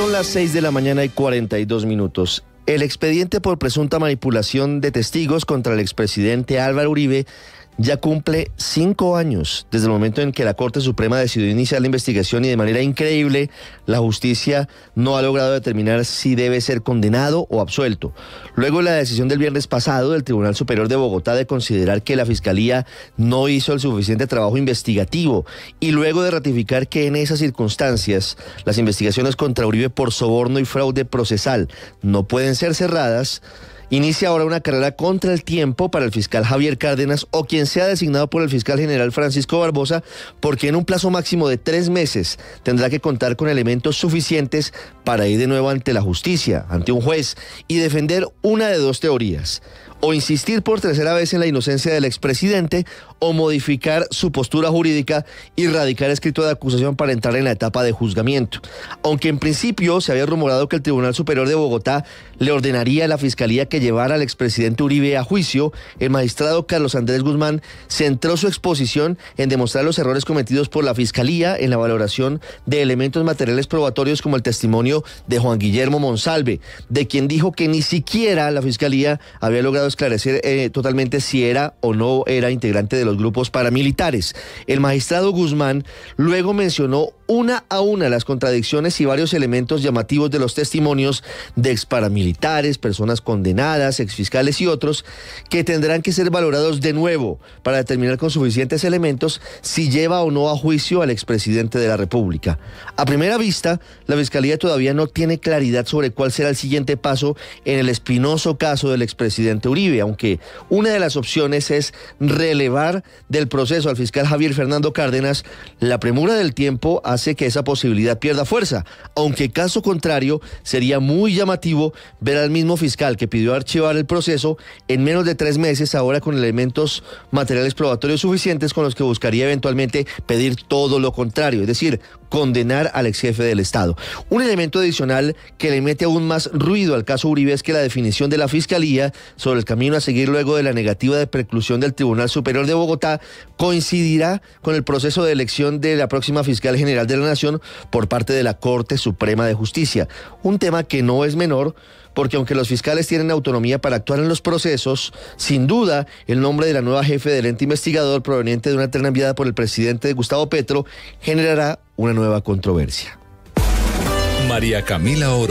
Son las 6 de la mañana y 42 minutos. El expediente por presunta manipulación de testigos contra el expresidente Álvaro Uribe ya cumple cinco años desde el momento en que la Corte Suprema decidió iniciar la investigación y de manera increíble la justicia no ha logrado determinar si debe ser condenado o absuelto. Luego la decisión del viernes pasado del Tribunal Superior de Bogotá de considerar que la Fiscalía no hizo el suficiente trabajo investigativo y luego de ratificar que en esas circunstancias las investigaciones contra Uribe por soborno y fraude procesal no pueden ser cerradas, Inicia ahora una carrera contra el tiempo para el fiscal Javier Cárdenas o quien sea designado por el fiscal general Francisco Barbosa, porque en un plazo máximo de tres meses tendrá que contar con elementos suficientes para ir de nuevo ante la justicia, ante un juez, y defender una de dos teorías o insistir por tercera vez en la inocencia del expresidente o modificar su postura jurídica y radicar escrito de acusación para entrar en la etapa de juzgamiento. Aunque en principio se había rumorado que el Tribunal Superior de Bogotá le ordenaría a la Fiscalía que llevara al expresidente Uribe a juicio, el magistrado Carlos Andrés Guzmán centró su exposición en demostrar los errores cometidos por la Fiscalía en la valoración de elementos materiales probatorios como el testimonio de Juan Guillermo Monsalve, de quien dijo que ni siquiera la Fiscalía había logrado esclarecer eh, totalmente si era o no era integrante de los grupos paramilitares. El magistrado Guzmán luego mencionó una a una las contradicciones y varios elementos llamativos de los testimonios de exparamilitares, personas condenadas, exfiscales y otros, que tendrán que ser valorados de nuevo para determinar con suficientes elementos si lleva o no a juicio al expresidente de la República. A primera vista, la Fiscalía todavía no tiene claridad sobre cuál será el siguiente paso en el espinoso caso del expresidente Uribe, aunque una de las opciones es relevar del proceso al fiscal Javier Fernando Cárdenas la premura del tiempo a hace que esa posibilidad pierda fuerza, aunque caso contrario sería muy llamativo ver al mismo fiscal que pidió archivar el proceso en menos de tres meses ahora con elementos materiales probatorios suficientes con los que buscaría eventualmente pedir todo lo contrario, es decir, condenar al ex jefe del Estado. Un elemento adicional que le mete aún más ruido al caso Uribe es que la definición de la Fiscalía sobre el camino a seguir luego de la negativa de preclusión del Tribunal Superior de Bogotá coincidirá con el proceso de elección de la próxima fiscal general de la Nación por parte de la Corte Suprema de Justicia. Un tema que no es menor porque aunque los fiscales tienen autonomía para actuar en los procesos, sin duda el nombre de la nueva jefe del ente investigador proveniente de una terna enviada por el presidente Gustavo Petro generará una nueva controversia. María Camila Oro.